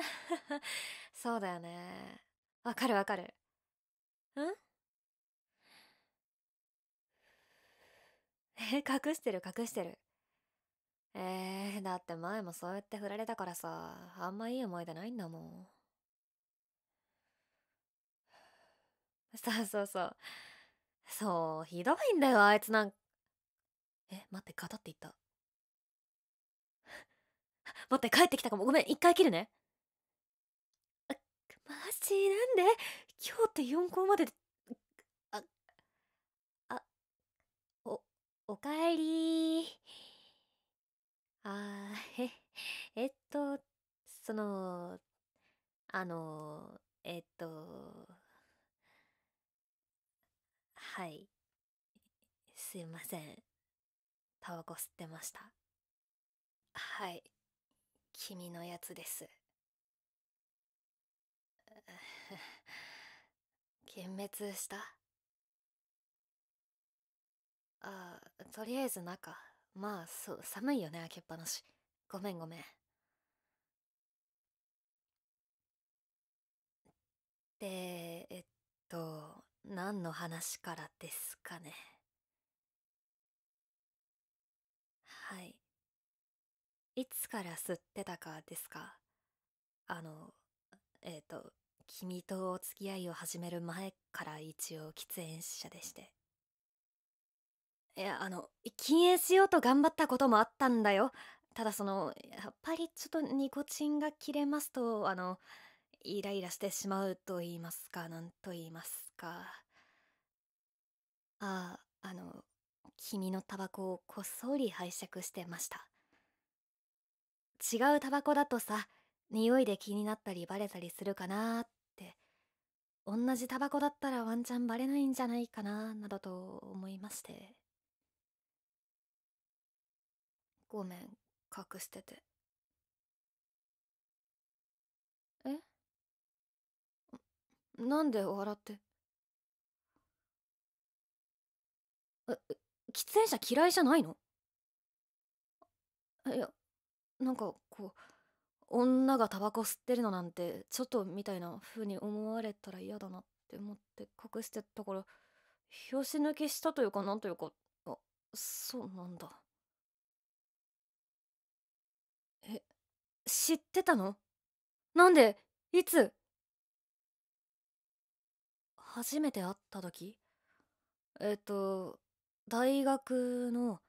そうだよね。わかるわかる。んえ、隠してる隠してる。えー、だって前もそうやって振られたからさ、あんまいい思い出ないんだもん。そうそうそう。そう、ひどいんだよ、あいつなんえ、待って、ガタって言った。待って、帰ってきたかも。ごめん、一回切るね。ちなんで今日って4校までああおおかえりあええっとそのあのえっとはいすいませんタバコ吸ってましたはい君のやつです幻滅したあとりあえず中まあそう寒いよね開けっぱなしごめんごめんでえっと何の話からですかねはいいつから吸ってたかですかあのえっ、と君とお付き合いを始める前から一応喫煙者でしていやあの禁煙しようと頑張ったこともあったんだよただそのやっぱりちょっとニコチンが切れますとあのイライラしてしまうと言いますか何と言いますかあああの君のタバコをこっそり拝借してました違うタバコだとさ匂いで気になったりバレたりするかなーっ同じタバコだったらワンチャンバレないんじゃないかななどと思いましてごめん隠しててえなんで笑ってえ喫煙者嫌いじゃないのいやなんかこう女がタバコ吸ってるのなんてちょっとみたいな風に思われたら嫌だなって思って隠してたから拍子抜けしたというかなんというかあそうなんだえ知ってたのなんでいつ初めて会った時えっ、と大学の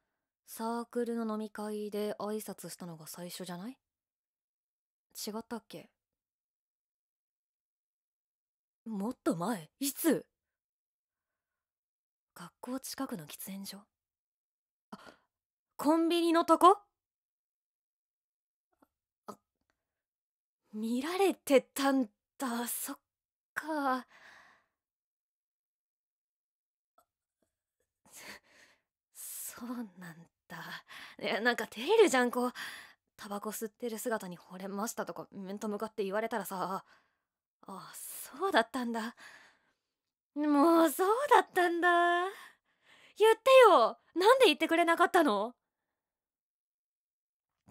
サークルの飲み会で挨拶したのが最初じゃない違ったっけもっと前いつ学校近くの喫煙所あコンビニのとこあ見られてたんだそっか そうなんだいやなんか照れるじゃんこうタバコ吸ってる姿に惚れましたとか面と向かって言われたらさあそうだったんだもうそうだったんだ言ってよなんで言ってくれなかったの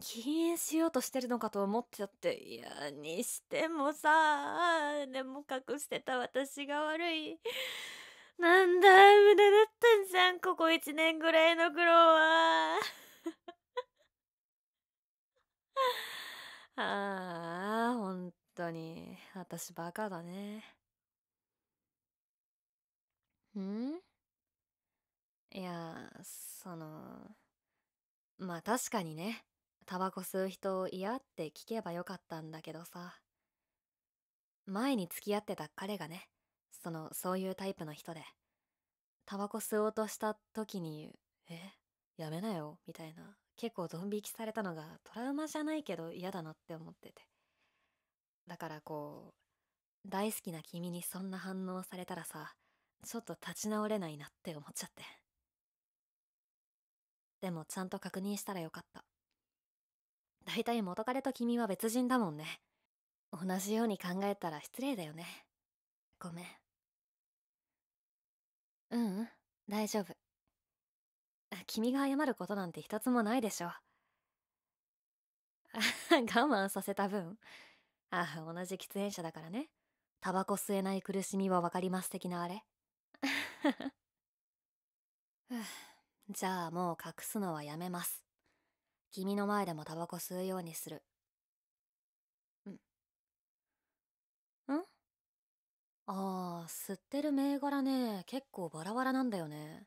禁煙しようとしてるのかと思っちゃっていやにしてもさでも隠してた私が悪いなんだ無駄だったじゃんここ1年ぐらいの苦労は ああ、本当に、私バカだね。んいや、その、まあ確かにね、タバコ吸う人を嫌って聞けばよかったんだけどさ。前に付き合ってた彼がね、その、そういうタイプの人で、タバコ吸おうとした時に、えやめなよみたいな結構ドン引きされたのがトラウマじゃないけど嫌だなって思っててだからこう大好きな君にそんな反応されたらさちょっと立ち直れないなって思っちゃってでもちゃんと確認したらよかった大体元彼と君は別人だもんね同じように考えたら失礼だよねごめんううん大丈夫 君が謝ることなんて一つもないでしょ。我慢させた分。ああ、同じ喫煙者だからね。タバコ吸えない苦しみはわかります的なあれ。じゃあもう隠すのはやめます。君の前でもタバコ吸うようにする。うん。んああ、吸ってる銘柄ね、結構バラバラなんだよね。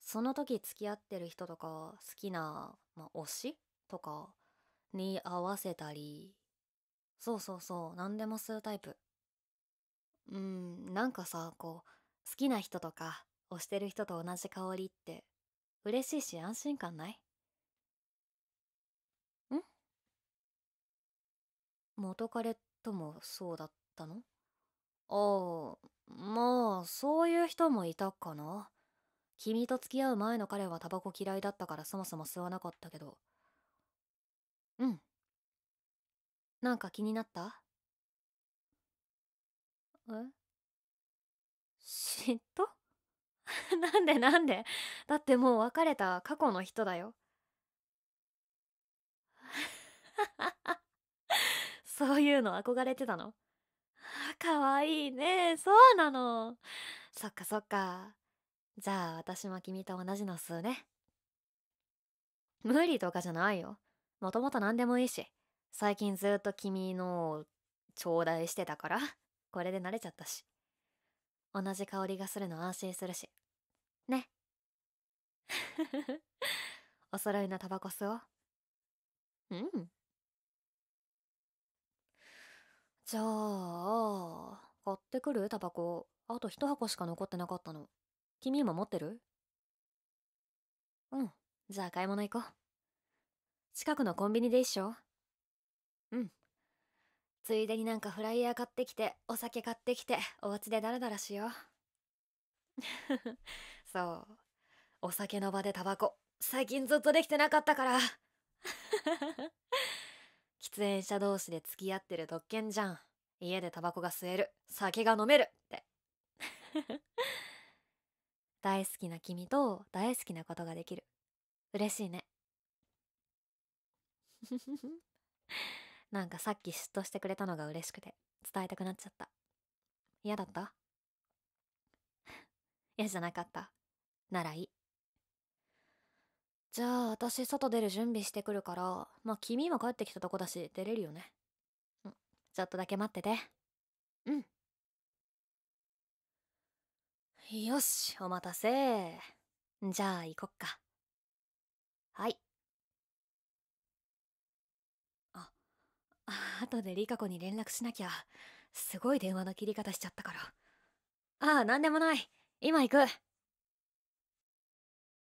その時付き合ってる人とか好きな、まあ、推しとかに合わせたりそうそうそう何でもするタイプうんなんかさこう好きな人とか推してる人と同じ香りって嬉しいし安心感ないん元彼ともそうだったのああまあそういう人もいたかな君と付き合う前の彼はタバコ嫌いだったからそもそも吸わなかったけど。うん。なんか気になったえ嫉妬 なんでなんでだってもう別れた過去の人だよ。そういうの憧れてたのかわいいね。そうなの。そっかそっか。じゃあ私も君と同じの吸うね。無理とかじゃないよ。もともと何でもいいし。最近ずっと君の頂戴してたから、これで慣れちゃったし。同じ香りがするの安心するし。ね。お揃いのタバコ吸おう。うん。じゃあ、買ってくるタバコ。あと一箱しか残ってなかったの。君も持ってるうん。じゃあ買い物行こう。近くのコンビニで一緒うん。ついでになんかフライヤー買ってきて、お酒買ってきて、お家でダラダラしよう。そう。お酒の場でタバコ。最近ずっとできてなかったから。喫煙者同士で付き合ってる特権じゃん。家でタバコが吸える。酒が飲めるって。大好きな君と大好きなことができる。嬉しいね。なんかさっき嫉妬してくれたのが嬉しくて伝えたくなっちゃった。嫌だった 嫌じゃなかった。ならいい。じゃあ私外出る準備してくるから、まあ君今帰ってきたとこだし出れるよね。うん。ちょっとだけ待ってて。うん。よし、お待たせ。じゃあ行こっか。はい。あ、後でリカ子に連絡しなきゃ。すごい電話の切り方しちゃったから。ああ、なんでもない。今行く。